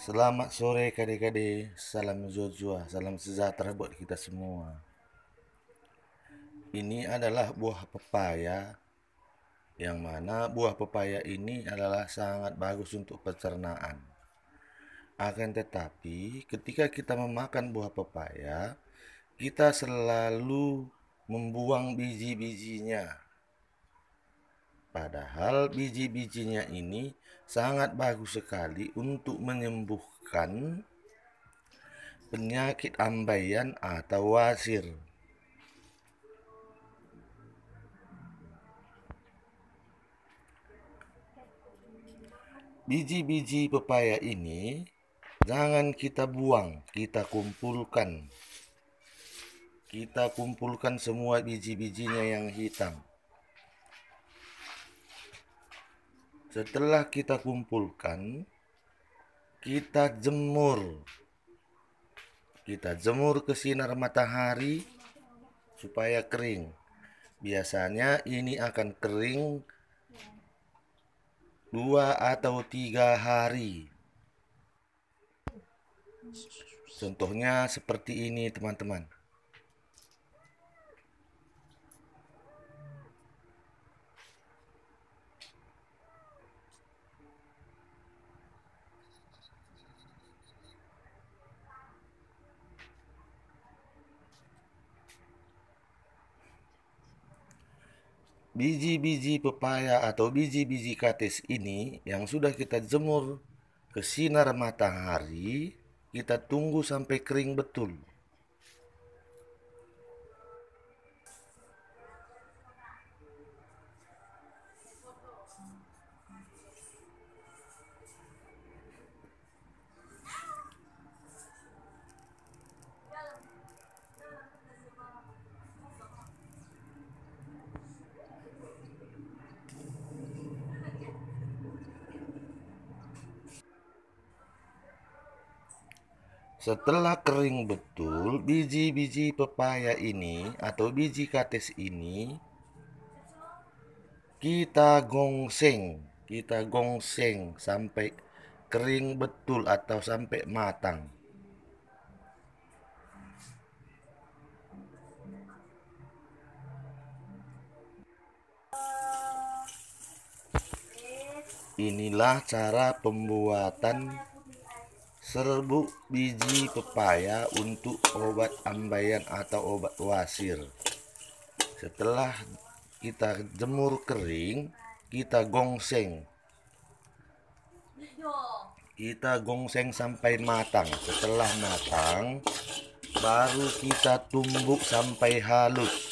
Selamat sore kade-kade, salam Joshua, salam sejahtera buat kita semua. Ini adalah buah pepaya yang mana buah pepaya ini adalah sangat bagus untuk pencernaan. Akan tetapi, ketika kita memakan buah pepaya, kita selalu membuang biji-bijinya Padahal biji-bijinya ini sangat bagus sekali untuk menyembuhkan penyakit ambeien atau wasir. Biji-biji pepaya ini jangan kita buang, kita kumpulkan. Kita kumpulkan semua biji-bijinya yang hitam. setelah kita kumpulkan kita jemur kita jemur ke sinar matahari supaya kering biasanya ini akan kering dua atau tiga hari contohnya seperti ini teman-teman biji-biji pepaya atau biji-biji kates ini yang sudah kita jemur ke sinar matahari, kita tunggu sampai kering betul. Setelah kering betul, biji-biji pepaya ini atau biji kates ini kita gongseng, kita gongseng sampai kering betul atau sampai matang. Inilah cara pembuatan serbuk biji pepaya untuk obat ambeien atau obat wasir. Setelah kita jemur kering, kita gongseng. Kita gongseng sampai matang. Setelah matang, baru kita tumbuk sampai halus.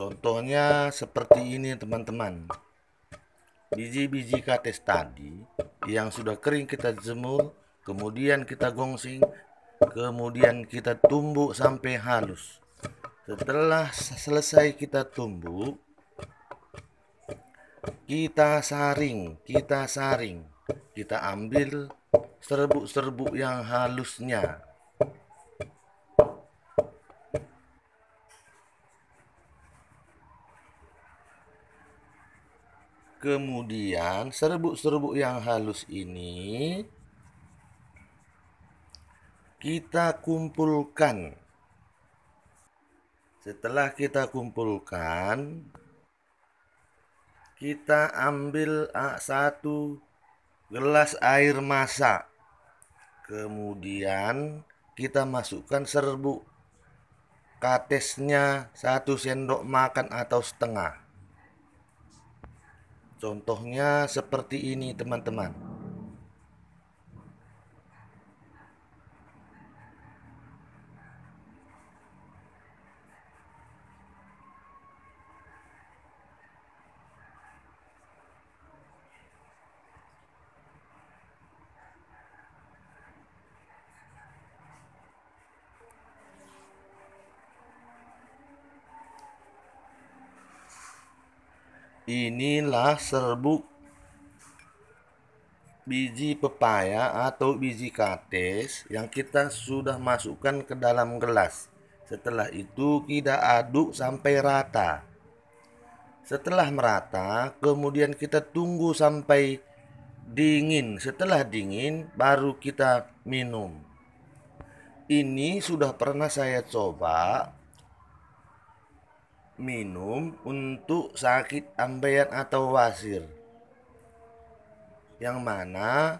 Contohnya seperti ini teman-teman. Biji-biji kates tadi yang sudah kering kita jemur, kemudian kita gongsing, kemudian kita tumbuk sampai halus. Setelah selesai kita tumbuk, kita saring, kita saring, kita ambil serbuk-serbuk yang halusnya kemudian serbuk-serbuk yang halus ini kita kumpulkan. Setelah kita kumpulkan, kita ambil satu gelas air masak. Kemudian kita masukkan serbuk katesnya satu sendok makan atau setengah. Contohnya seperti ini teman-teman. Inilah serbuk biji pepaya atau biji kates yang kita sudah masukkan ke dalam gelas. Setelah itu kita aduk sampai rata. Setelah merata, kemudian kita tunggu sampai dingin. Setelah dingin, baru kita minum. Ini sudah pernah saya coba minum untuk sakit ambeien atau wasir. Yang mana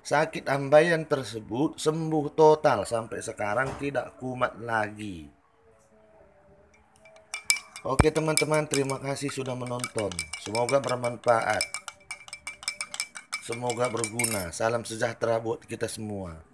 sakit ambeien tersebut sembuh total sampai sekarang tidak kumat lagi. Oke teman-teman, terima kasih sudah menonton. Semoga bermanfaat. Semoga berguna. Salam sejahtera buat kita semua.